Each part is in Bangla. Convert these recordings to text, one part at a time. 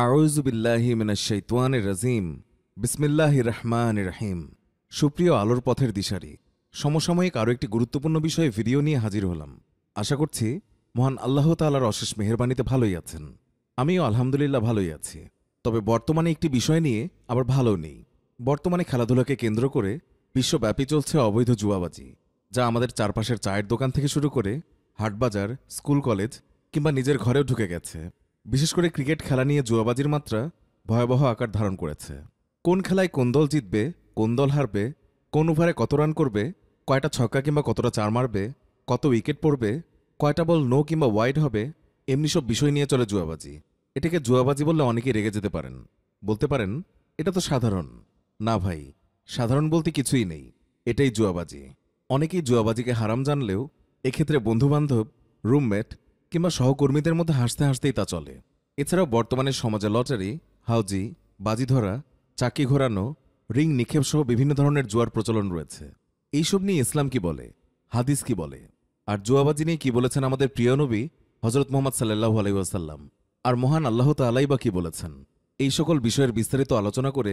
আউজুবিল্লাহিমিনাশৈতান রাজিম বিসমিল্লাহ রহমান রাহিম সুপ্রিয় আলোর পথের দিশারি সমসাময়িক আরও একটি গুরুত্বপূর্ণ বিষয়ে ভিডিও নিয়ে হাজির হলাম আশা করছি মহান আল্লাহ তালার অশেষ মেহরবানিতে ভালোই আছেন আমিও আলহামদুলিল্লাহ ভালোই আছি তবে বর্তমানে একটি বিষয় নিয়ে আবার ভালো নেই বর্তমানে খেলাধুলাকে কেন্দ্র করে বিশ্বব্যাপী চলছে অবৈধ জুয়াবাজি যা আমাদের চারপাশের চায়ের দোকান থেকে শুরু করে হাটবাজার স্কুল কলেজ কিংবা নিজের ঘরেও ঢুকে গেছে বিশেষ করে ক্রিকেট খেলা নিয়ে জুয়াবাজির মাত্রা ভয়াবহ আকার ধারণ করেছে কোন খেলায় কোন দল জিতবে কোন দল হারবে কোন ওভারে কত রান করবে কয়টা ছক্কা কিংবা কতটা চার মারবে কত উইকেট পড়বে কয়টা বল নো কিংবা ওয়াইড হবে এমনি সব বিষয় নিয়ে চলে জুয়াবাজি এটাকে জুয়াবাজি বললে অনেকেই রেগে যেতে পারেন বলতে পারেন এটা তো সাধারণ না ভাই সাধারণ বলতে কিছুই নেই এটাই জুয়াবাজি অনেকেই জুয়াবাজিকে হারাম জানলেও এক্ষেত্রে বন্ধুবান্ধব রুমমেট কিংবা সহকর্মীদের মধ্যে হাসতে হাসতেই তা চলে এছাড়াও বর্তমানে সমাজে লটারি হাউজি বাজি ধরা চাকি ঘোরানো রিং নিক্ষেপ সহ বিভিন্ন ধরনের জুয়ার প্রচলন রয়েছে এইসব নিয়ে ইসলাম কি বলে হাদিস কি বলে আর জুয়াবাজি নিয়ে কি বলেছেন আমাদের প্রিয় নবী হজরত মোহাম্মদ সাল্লাহ আলাইসাল্লাম আর মহান আল্লাহ তালাই বা কি বলেছেন এই সকল বিষয়ের বিস্তারিত আলোচনা করে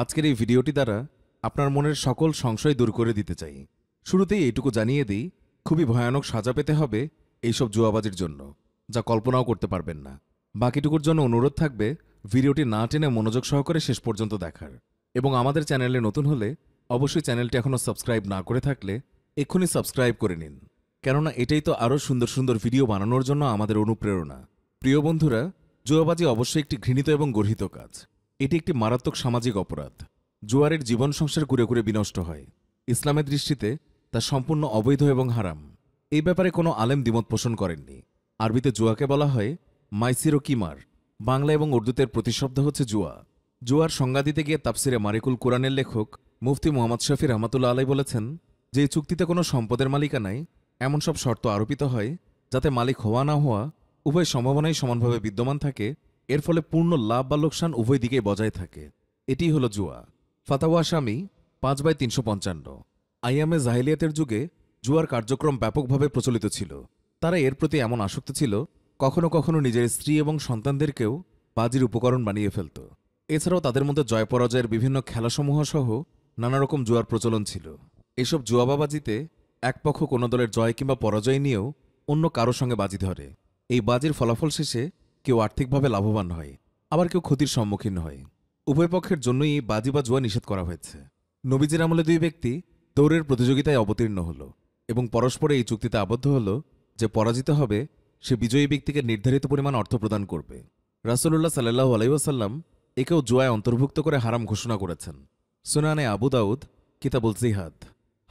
আজকের এই ভিডিওটি দ্বারা আপনার মনের সকল সংশয় দূর করে দিতে চাই শুরুতেই এইটুকু জানিয়ে দিই খুবই ভয়ানক সাজা পেতে হবে এইসব জুয়াবাজির জন্য যা কল্পনাও করতে পারবেন না বাকিটুকুর জন্য অনুরোধ থাকবে ভিডিওটি না টেনে মনোযোগ সহকারে শেষ পর্যন্ত দেখার এবং আমাদের চ্যানেলে নতুন হলে অবশ্যই চ্যানেলটি এখনও সাবস্ক্রাইব না করে থাকলে এক্ষুনি সাবস্ক্রাইব করে নিন কেননা এটাই তো আরও সুন্দর সুন্দর ভিডিও বানানোর জন্য আমাদের অনুপ্রেরণা প্রিয় বন্ধুরা জুয়াবাজি অবশ্যই একটি ঘৃণিত এবং গর্হিত কাজ এটি একটি মারাত্মক সামাজিক অপরাধ জুয়ারের জীবন সংসার ঘুরে ঘুরে বিনষ্ট হয় ইসলামের দৃষ্টিতে তা সম্পূর্ণ অবৈধ এবং হারাম এই ব্যাপারে কোনো আলেম দ্বিমত পোষণ করেননি আরবিতে জুয়াকে বলা হয় মাইসিরো কিমার বাংলা এবং উর্দুতের প্রতিশব্দ হচ্ছে জুয়া জুয়ার সংজ্ঞা দিতে গিয়ে তাফসিরে মারিকুল কোরআনের লেখক মুফতি মোহাম্মদ শফি রহমাতুল্লা আলাই বলেছেন যে এই চুক্তিতে কোনো সম্পদের মালিকা নাই এমন সব শর্ত আরোপিত হয় যাতে মালিক হওয়া না হওয়া উভয় সম্ভাবনাই সমানভাবে বিদ্যমান থাকে এর ফলে পূর্ণ লাভ বা লোকসান উভয় দিকেই বজায় থাকে এটি হলো জুয়া ফাতাওয়া স্বামী পাঁচ বাই তিনশো পঞ্চান্ন আইয়ামে জাহিলিয়াতের যুগে জুয়ার কার্যক্রম ব্যাপকভাবে প্রচলিত ছিল তারা এর প্রতি এমন আসক্ত ছিল কখনো কখনো নিজের স্ত্রী এবং সন্তানদেরকেও বাজির উপকরণ বানিয়ে ফেলত এছাড়াও তাদের মধ্যে জয় পরাজয়ের বিভিন্ন খেলাসমূহ সহ নানারকম জুয়ার প্রচলন ছিল এসব জুয়াবাবাজিতে এক পক্ষ কোনো দলের জয় কিংবা পরাজয় নিয়েও অন্য কারো সঙ্গে বাজি ধরে এই বাজির ফলাফল শেষে কেউ আর্থিকভাবে লাভবান হয় আবার কেউ ক্ষতির সম্মুখীন হয় উভয় পক্ষের জন্যই বাজি বা জুয়া নিষেধ করা হয়েছে নবীজের আমলে দুই ব্যক্তি দৌড়ের প্রতিযোগিতায় অবতীর্ণ হলো এবং পরস্পরে এই চুক্তিতে আবদ্ধ হল যে পরাজিত হবে সে বিজয়ী ব্যক্তিকে নির্ধারিত পরিমাণ অর্থ প্রদান করবে রাসুল্লাহ সাল্লাহ আলাইসাল্লাম একেও জোয়ায় অন্তর্ভুক্ত করে হারাম ঘোষণা করেছেন সুনানে আবু দাউদ কিতাবুল জিহাদ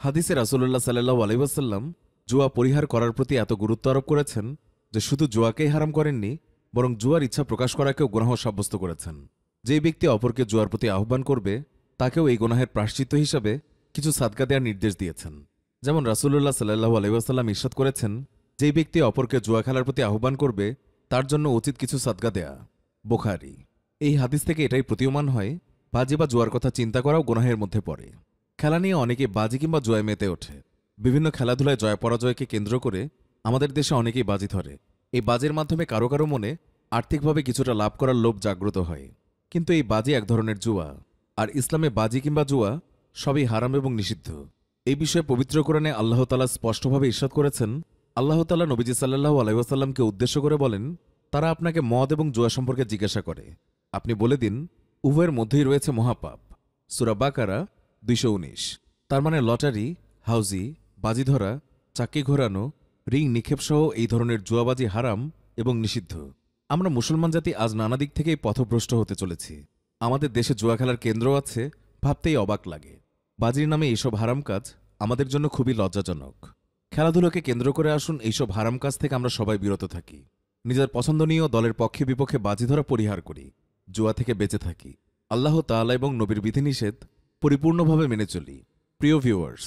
হাদিসে রাসুল্লাহ সাল্লাহ আলাইসাল্লাম জুয়া পরিহার করার প্রতি এত গুরুত্ব আরোপ করেছেন যে শুধু জুয়াকেই হারাম করেননি বরং জুয়ার ইচ্ছা প্রকাশ করাকেও গুনাহ সাব্যস্ত করেছেন যে ব্যক্তি অপরকে জুয়ার প্রতি আহ্বান করবে তাকেও এই গুনাহের প্রাশ্চিত্য হিসাবে কিছু সাদকা দেওয়ার নির্দেশ দিয়েছেন যেমন রাসুল্লাহ সাল্লাহ আলহিউসাল্লাম ইস্বাদ করেছেন যেই ব্যক্তি অপরকে জুয়া খেলার প্রতি আহ্বান করবে তার জন্য উচিত কিছু সাদগা দেয়া বোখারি এই হাদিস থেকে এটাই প্রতীয়মান হয় বাজি বা জুয়ার কথা চিন্তা করাও গোনাহের মধ্যে পড়ে খেলা নিয়ে অনেকে বাজি কিংবা জয় মেতে ওঠে বিভিন্ন খেলাধুলায় জয় পরাজয়কে কেন্দ্র করে আমাদের দেশে অনেকেই বাজি ধরে এই বাজির মাধ্যমে কারো কারো মনে আর্থিকভাবে কিছুটা লাভ করার লোভ জাগ্রত হয় কিন্তু এই বাজি এক ধরনের জুয়া আর ইসলামে বাজি কিংবা জুয়া সবই হারাম এবং নিষিদ্ধ এই বিষয়ে পবিত্র কোরআনে আল্লাহ তালা স্পষ্টভাবে ইস্বাদ করেছেন আল্লাহ তালা নবীজি সাল্লাহু আলাইসাল্লামকে উদ্দেশ্য করে বলেন তারা আপনাকে মদ এবং জুয়া সম্পর্কে জিজ্ঞাসা করে আপনি বলে দিন উভয়ের মধ্যেই রয়েছে মহাপাপ সুরাবাকারা দুইশো উনিশ তার মানে লটারি হাউজি বাজি ধরা চাকি ঘোরানো রিং নিক্ষেপসহ এই ধরনের জুয়াবাজি হারাম এবং নিষিদ্ধ আমরা মুসলমান জাতি আজ নানা দিক থেকেই পথভ্রষ্ট হতে চলেছি আমাদের দেশে জুয়া খেলার কেন্দ্র আছে ভাবতেই অবাক লাগে বাজির নামে এইসব হারাম কাজ আমাদের জন্য খুবই লজ্জাজনক খেলাধুলাকে কেন্দ্র করে আসুন এইসব হারাম কাজ থেকে আমরা সবাই বিরত থাকি নিজের পছন্দনীয় দলের পক্ষে বিপক্ষে বাজি ধরা পরিহার করি জুয়া থেকে বেঁচে থাকি আল্লাহ তালা এবং নবীর বিধিনিষেধ পরিপূর্ণভাবে মেনে চলি প্রিয় ভিউয়ার্স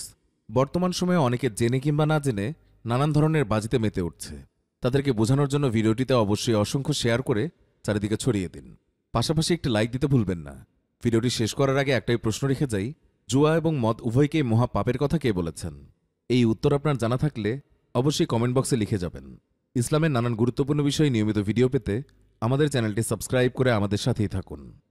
বর্তমান সময়ে অনেকে জেনে কিংবা না জেনে নানান ধরনের বাজিতে মেতে উঠছে তাদেরকে বোঝানোর জন্য ভিডিওটিতে অবশ্যই অসংখ্য শেয়ার করে চারিদিকে ছড়িয়ে দিন পাশাপাশি একটি লাইক দিতে ভুলবেন না ভিডিওটি শেষ করার আগে একটাই প্রশ্ন রেখে যাই জুয়া এবং মদ উভয়কেই মহা পাপের কথা কে বলেছেন এই উত্তর আপনার জানা থাকলে অবশ্যই কমেন্ট বক্সে লিখে যাবেন ইসলামের নানান গুরুত্বপূর্ণ বিষয়ে নিয়মিত ভিডিও পেতে আমাদের চ্যানেলটি সাবস্ক্রাইব করে আমাদের সাথেই থাকুন